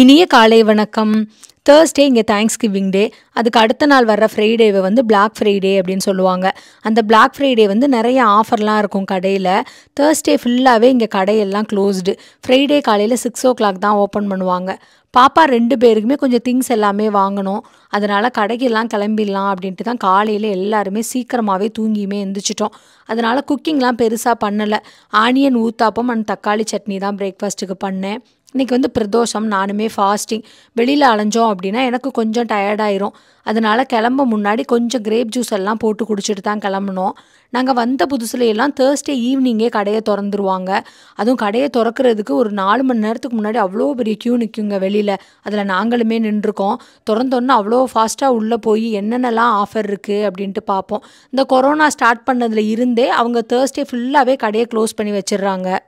இனிய காலை வணக்கம் தேர்ஸ்டே இங்கே தேங்க்ஸ் கிவிங் டே அதுக்கு அடுத்த நாள் வர்ற ஃப்ரைடேவை வந்து பிளாக் ஃப்ரைடே அப்படின்னு சொல்லுவாங்க அந்த பிளாக் ஃப்ரைடே வந்து நிறைய ஆஃபர்லாம் இருக்கும் கடையில் தேர்ஸ்டே ஃபுல்லாகவே இங்கே கடையெல்லாம் க்ளோஸ்டு ஃப்ரைடே காலையில் சிக்ஸ் ஓ கிளாக் தான் ஓப்பன் பண்ணுவாங்க பாப்பா ரெண்டு பேருக்குமே கொஞ்சம் திங்ஸ் எல்லாமே வாங்கணும் அதனால் கடைக்கெல்லாம் கிளம்பிடலாம் அப்படின்ட்டு தான் காலையில் எல்லாருமே சீக்கிரமாகவே தூங்கியுமே எந்திரிச்சிட்டோம் அதனால் குக்கிங்லாம் பெருசாக பண்ணலை ஆனியன் ஊத்தாப்பம் அண்ட் தக்காளி சட்னி தான் பிரேக்ஃபாஸ்ட்டுக்கு பண்ணேன் இன்றைக்கி வந்து பிரதோஷம் நானுமே ஃபாஸ்டிங் வெளியில் அலைஞ்சோம் அப்படின்னா எனக்கு கொஞ்சம் டயர்டாயிரும் அதனால் கிளம்ப முன்னாடி கொஞ்சம் கிரேப் ஜூஸ் எல்லாம் போட்டு குடிச்சிட்டு தான் கிளம்புனோம் நாங்கள் வந்த புதுசுல எல்லாம் தேர்ஸ்டே ஈவினிங்கே கடையை திறந்துருவாங்க அதுவும் கடையை திறக்கிறதுக்கு ஒரு நாலு மணி நேரத்துக்கு முன்னாடி அவ்வளோ பெரிய க்யூ நிற்குங்க வெளியில் அதில் நாங்களுமே நின்றுருக்கோம் திறந்தோன்னே அவ்வளோ ஃபாஸ்ட்டாக உள்ளே போய் என்னென்னலாம் ஆஃபர் இருக்குது அப்படின்ட்டு பார்ப்போம் இந்த கொரோனா ஸ்டார்ட் பண்ணதில் இருந்தே அவங்க தேர்ஸ்டே ஃபுல்லாகவே கடையை க்ளோஸ் பண்ணி வச்சிடுறாங்க